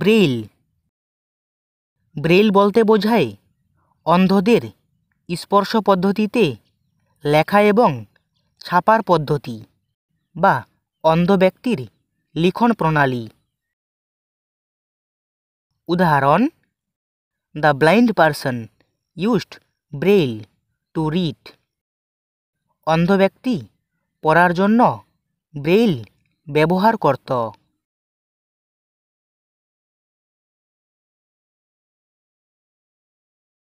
Braille Braille বলতে বোঝায় অন্ধদের স্পর্শ পদ্ধতিতে লেখা এবং ছাপার পদ্ধতি বা অন্ধ ব্যক্তির লিখন প্রণালী উদাহরণ the blind person used braille to read অন্ধ ব্যক্তি পড়ার জন্য ব্রেইল ব্যবহার করত